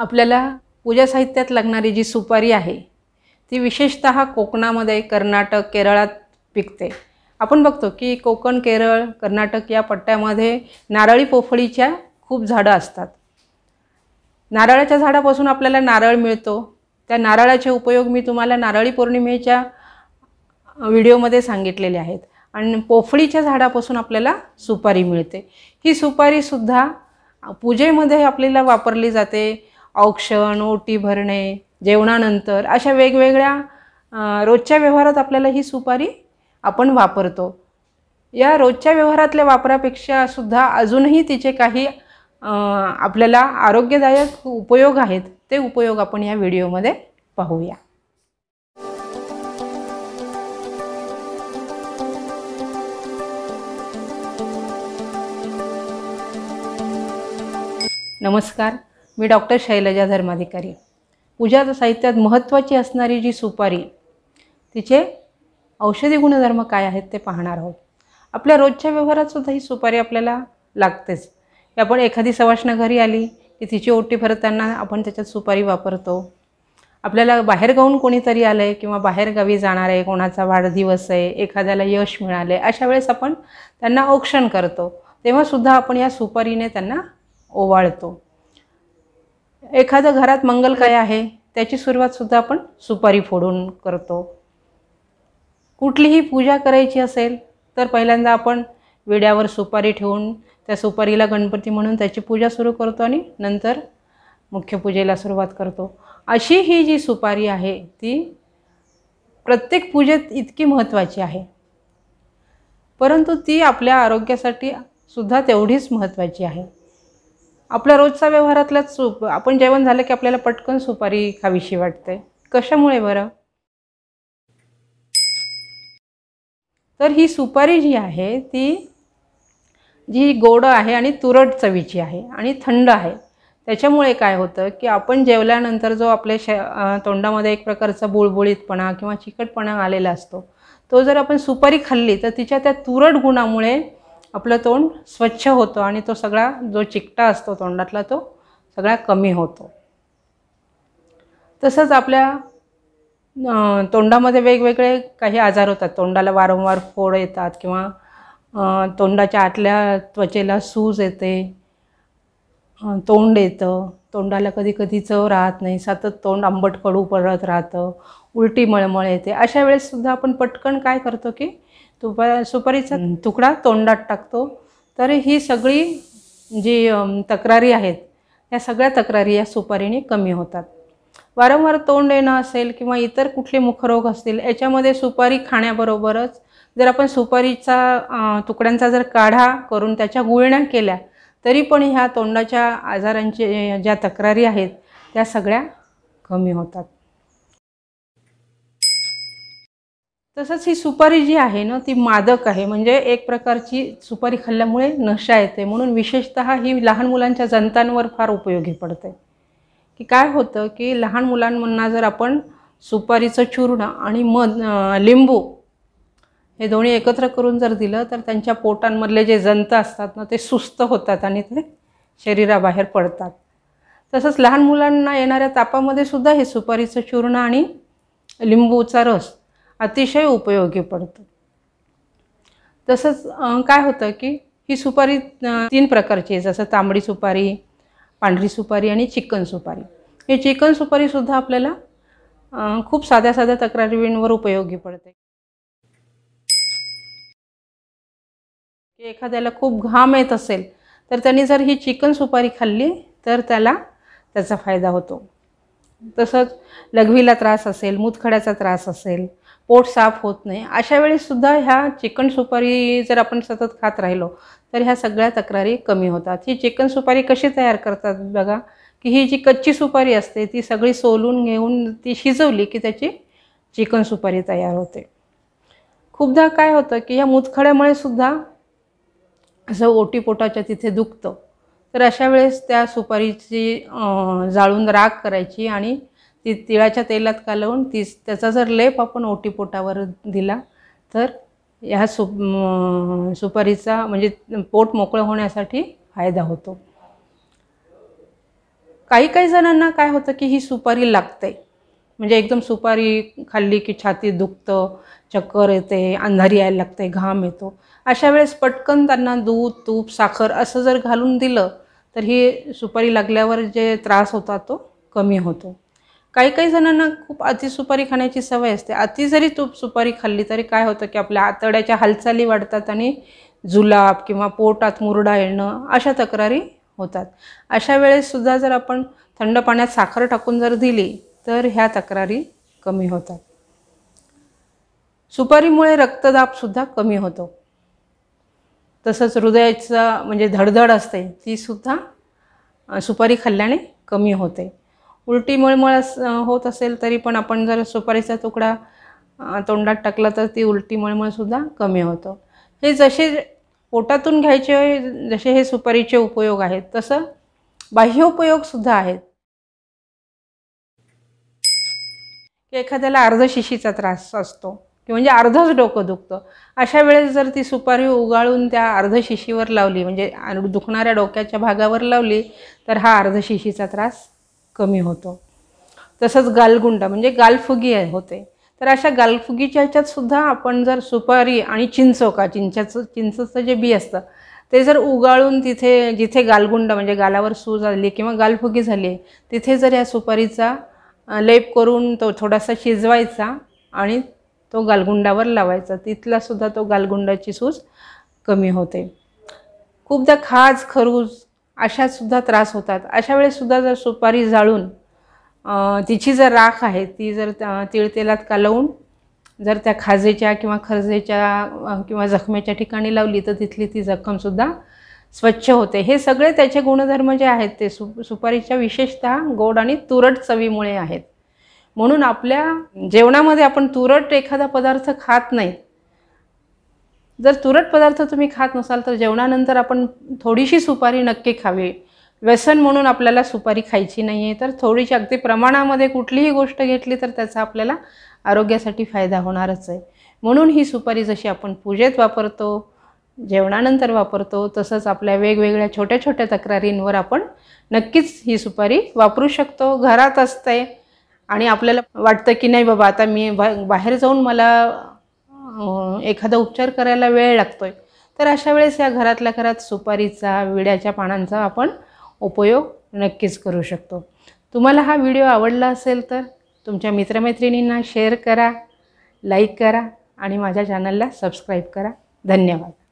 आपल्याला पूजा साहित्यात लागणारी जी सुपारी आहे ती विशेषत कोकणामध्ये कर्नाटक केरळात पिकते आपण बघतो की कोकण केरळ कर्नाटक या पट्ट्यामध्ये नारळी पोफळीच्या खूप झाडं असतात नारळाच्या झाडापासून आपल्याला नारळ मिळतो त्या नारळाचे उपयोग मी तुम्हाला नारळी पौर्णिमेच्या व्हिडिओमध्ये सांगितलेले आहेत आणि पोफळीच्या झाडापासून आपल्याला सुपारी मिळते ही सुपारीसुद्धा पूजेमध्ये आपल्याला वापरली जाते औक्षण ओटी भरणे जेवणानंतर अशा वेगवेगळ्या रोजच्या व्यवहारात आपल्याला ही सुपारी आपण वापरतो या रोजच्या व्यवहारातल्या वापरापेक्षा सुद्धा अजूनही तिचे काही आपल्याला आरोग्यदायक उपयोग आहेत ते उपयोग आपण या व्हिडिओमध्ये पाहूया नमस्कार मी डॉक्टर शैलजा धर्माधिकारी पूजा साहित्यात महत्त्वाची असणारी जी सुपारी तिचे औषधी गुणधर्म काय आहेत ते पाहणार आहोत आपल्या रोजच्या व्यवहारातसुद्धा ही सुपारी आपल्याला लागतेच आपण एखादी सवाशनं घरी आली की तिची ओटी भरताना आपण त्याच्यात सुपारी वापरतो आपल्याला बाहेर गाऊन कोणीतरी आलं आहे किंवा बाहेरगावी जाणार आहे कोणाचा वाढदिवस आहे एखाद्याला यश मिळालं आहे अशा वेळेस आपण त्यांना औक्षण करतो तेव्हासुद्धा आपण या सुपारीने त्यांना ओवाळतो एखाद्या घरात मंगल काय आहे त्याची सुरुवातसुद्धा आपण सुपारी फोडून करतो कुठलीही पूजा करायची असेल तर पहिल्यांदा आपण विड्यावर सुपारी ठेवून त्या सुपारीला गणपती म्हणून त्याची पूजा सुरू करतो आणि नंतर मुख्य पूजेला सुरुवात करतो अशी ही जी सुपारी आहे ती प्रत्येक पूजेत इतकी महत्त्वाची आहे परंतु ती आपल्या आरोग्यासाठी सुद्धा तेवढीच महत्त्वाची आहे आपल्या रोजचा व्यवहारातलाच सूप आपण जेवण झालं की आपल्याला पटकन सुपारी खावीशी वाटते कशामुळे बरं तर ही सुपारी जी आहे ती जी गोड आहे आणि तुरट चवीची आहे आणि थंड आहे त्याच्यामुळे काय होतं की आपण जेवल्यानंतर जो आपल्या श तोंडामध्ये एक प्रकारचा बुळबुळीतपणा किंवा चिकटपणा आलेला असतो तो जर आपण सुपारी खाल्ली तर तिच्या त्या तुरट गुणामुळे आपलं तोंड स्वच्छ होतं आणि तो सगळा जो चिकटा असतो तोंडातला तो सगळा कमी होतो तसंच आपल्या तोंडामध्ये वेगवेगळे काही आजार होतात तोंडाला वारंवार फोड येतात किंवा तोंडाच्या आतल्या त्वचेला सूज येते तोंड येतं तोंडाला कधी कधी चव राहत नाही सतत तोंड आंबट कडू पडत राहतं उलटी मळमळ येते अशा वेळेससुद्धा आपण पटकन काय करतो की तुप सुपारीचा तुकडा तोंडात टाकतो तर ही सगळी जी तक्रारी आहेत या सगळ्या तक्रारी या सुपारीने कमी होतात वारंवार तोंड येणं असेल किंवा इतर कुठले मुखरोग असतील याच्यामध्ये सुपारी खाण्याबरोबरच जर आपण सुपारीचा तुकड्यांचा जर काढा करून त्याच्या गुळण्या केल्या तरी पण ह्या तोंडाच्या आजारांचे ज्या तक्रारी आहेत त्या सगळ्या कमी होतात तसंच ही सुपारी जी आहे ना ती मादक आहे म्हणजे एक प्रकारची सुपारी खाल्ल्यामुळे नशा येते म्हणून विशेषत ही लहान मुलांच्या जंतांवर फार उपयोगी पडते की काय होतं की लहान मुलांना जर आपण सुपारीचं चूर्ण आणि मद लिंबू हे दोन्ही एकत्र करून जर दिलं तर त्यांच्या पोटांमधले जे जंत असतात ना ते सुस्त होतात आणि ते शरीराबाहेर पडतात तसंच लहान मुलांना येणाऱ्या तापामध्ये सुद्धा हे सुपारीचं चूर्ण आणि लिंबूचा रस अतिशय उपयोगी पडतो तसंच काय होतं की ही सुपारी तीन प्रकारची आहे जसं तांबडी सुपारी पांढरी सुपारी आणि चिकन सुपारी ही चिकन सुपारीसुद्धा आपल्याला खूप साध्या साध्या तक्रारींवर उपयोगी पडते की एखाद्याला खूप घाम येत असेल तर त्यांनी जर ही चिकन सुपारी खाल्ली तर त्याला त्याचा फायदा होतो तसंच लघवीला त्रास असेल मुतखड्याचा त्रास असेल पोट साफ होत नाही अशा वेळीसुद्धा ह्या चिकन सुपारी जर आपण सतत खात राहिलो तर ह्या सगळ्या तक्रारी कमी होतात ही चिकन सुपारी कशी तयार करतात बघा की ही जी कच्ची सुपारी असते ती सगळी सोलून घेऊन ती शिजवली की त्याची चिकन सुपारी तयार होते खूपदा काय होतं की ह्या मुतखड्यामुळे सुद्धा असं ओटीपोटाच्या तिथे दुखतं तर अशा वेळेस त्या सुपारीची जाळून राख करायची आणि ती तिळाच्या तेलात कालवून ती त्याचा जर लेप आपण ओटीपोटावर दिला तर ह्या सुप सुपारीचा म्हणजे पोट मोकळं होण्यासाठी फायदा होतो काही काही जणांना काय होतं की ही सुपारी लागते म्हणजे एकदम सुपारी खाल्ली की छाती दुखतं चक्कर येते अंधारी यायला लागते घाम येतो अशा वेळेस पटकन त्यांना दूध तूप साखर असं जर घालून दिलं तर ही सुपारी लागल्यावर जे त्रास होता तो कमी होतो काही काही जणांना खूप अति सुपारी खाण्याची सवय असते अति जरी तूप सुपारी खाल्ली तरी काय होतं की आपल्या आतड्याच्या हालचाली वाढतात आणि जुलाब किंवा पोटात मुरडा येणं अशा तक्रारी होतात अशा वेळेससुद्धा जर आपण थंड पाण्यात साखर टाकून जर दिली तर ह्या तक्रारी कमी होतात सुपारीमुळे रक्तदाबसुद्धा कमी होतो तसंच हृदयाचा म्हणजे धडधड असते तीसुद्धा सुपारी खाल्ल्याने कमी होते उलटी मळमळ होत असेल तरी पण आपण जर सुपारीचा तुकडा तोंडात टाकला तर ती उलटी मळमळसुद्धा कमी होतं हे जसे पोटातून घ्यायचे जसे हे सुपारीचे उपयोग आहेत तसं बाह्य उपयोगसुद्धा आहेत एखाद्याला अर्ध शिशीचा त्रास असतो की म्हणजे अर्धच डोकं दुखतं अशा वेळेस जर ती सुपारी उगाळून त्या अर्ध शिशीवर लावली म्हणजे दुखणाऱ्या डोक्याच्या भागावर लावली तर हा अर्ध शिशीचा त्रास कमी होतो तसंच गालगुंडा म्हणजे गालफुगी होते तर अशा गालफुगीच्या ह्याच्यात सुद्धा आपण जर सुपारी आणि चिंचोका चिंचाचं चिंचचं जे बी असतं ते जर उगाळून तिथे जिथे गालगुंड म्हणजे गालावर सूज आली किंवा गालफुगी झाली तिथे जर या सुपारीचा लेप करून तो थोडासा शिजवायचा आणि तो गालगुंडावर लावायचा तिथलासुद्धा तो गालगुंडाची सूज कमी होते खूपदा खाज खरूज अशासुद्धा त्रास होतात अशा वेळेससुद्धा जर सुपारी जाळून तिची जर राख आहे ती जर तिळतेलात कालवून जर त्या खाजेच्या किंवा खरजेच्या किंवा जखमेच्या ठिकाणी लावली तर तिथली ती जखमसुद्धा स्वच्छ होते हे सगळे त्याचे गुणधर्म जे आहेत ते सु सुपारीच्या विशेषतः गोड आणि तुरट चवीमुळे आहेत म्हणून आपल्या जेवणामध्ये आपण तुरट एखादा पदार्थ खात नाही जर तुरट पदार्थ तुम्ही खात नसाल तर जेवणानंतर आपण थोडीशी सुपारी नक्की खावी व्यसन म्हणून आपल्याला सुपारी खायची नाही आहे तर थोडीशी अगदी प्रमाणामध्ये कुठलीही गोष्ट घेतली तर त्याचा आपल्याला आरोग्यासाठी फायदा होणारच आहे म्हणून ही सुपारी जशी आपण पूजेत वापरतो जेवणानंतर वापरतो तसंच आपल्या वेगवेगळ्या छोट्या छोट्या तक्रारींवर आपण नक्कीच ही सुपारी वापरू शकतो घरात असते आणि आपल्याला वाटतं की नाही बाबा आता मी बाहेर जाऊन मला एखादा उपचार करायला वेळ लागतो आहे तर अशा वेळेस या घरातल्या घरात सुपारीचा विड्याच्या पानांचा आपण उपयोग नक्कीच करू शकतो तुम्हाला हा व्हिडिओ आवडला असेल तर तुमच्या मित्रमैत्रिणींना शेअर करा लाईक करा आणि माझ्या चॅनलला सबस्क्राईब करा धन्यवाद